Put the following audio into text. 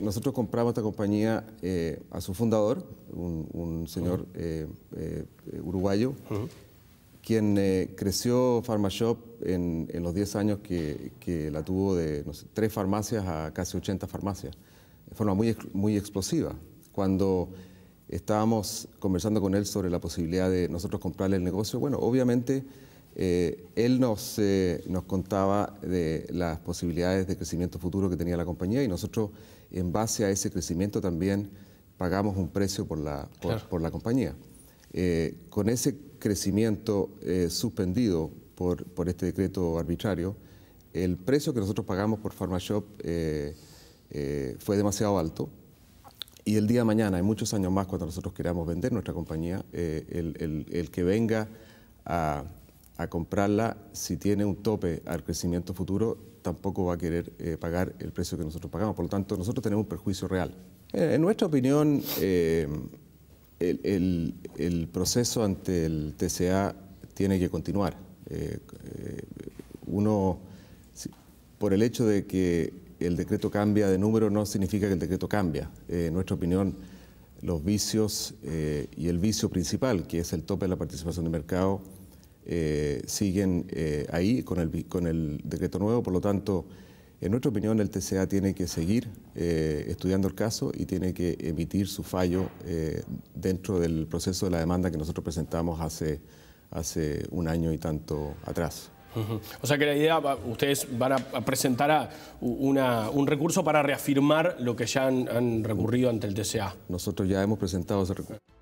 Nosotros compramos esta compañía eh, a su fundador, un, señor eh, eh, uruguayo, quien creció PharmaShop en, los 10 años que, la tuvo de tres farmacias a casi 80 farmacias, de forma muy, muy explosiva. Cuando estábamos conversando con él sobre la posibilidad de nosotros comprarle el negocio, bueno, obviamente eh, él nos, eh, nos contaba de las posibilidades de crecimiento futuro que tenía la compañía y nosotros en base a ese crecimiento también pagamos un precio por la, por, la compañía. Eh, con ese crecimiento suspendido por, por, este decreto arbitrario, el precio que nosotros pagamos por PharmaShop fue demasiado alto. Y el día de mañana, en muchos años más, cuando nosotros queramos vender nuestra compañía, el, el, el que venga a a comprarla si tiene un tope al crecimiento futuro, tampoco va a querer eh, pagar el precio que nosotros pagamos. Por lo tanto, nosotros tenemos un perjuicio real. Eh, en, nuestra opinión, eh, el, proceso ante el TCA tiene que continuar. uno, por el hecho de que el decreto cambia de número, no significa que el decreto cambia. en nuestra opinión, los vicios y el vicio principal, que es el tope de la participación de mercado, eh, siguen eh, ahí con el, con el decreto nuevo. Por lo tanto, en nuestra opinión, el TCA tiene que seguir eh, estudiando el caso y tiene que emitir su fallo dentro del proceso de la demanda que nosotros presentamos hace, hace un año y tanto atrás. O sea que la idea, ustedes van a presentar a una, un recurso para reafirmar lo que ya han, han recurrido ante el TCA. Nosotros ya hemos presentado ese recurso.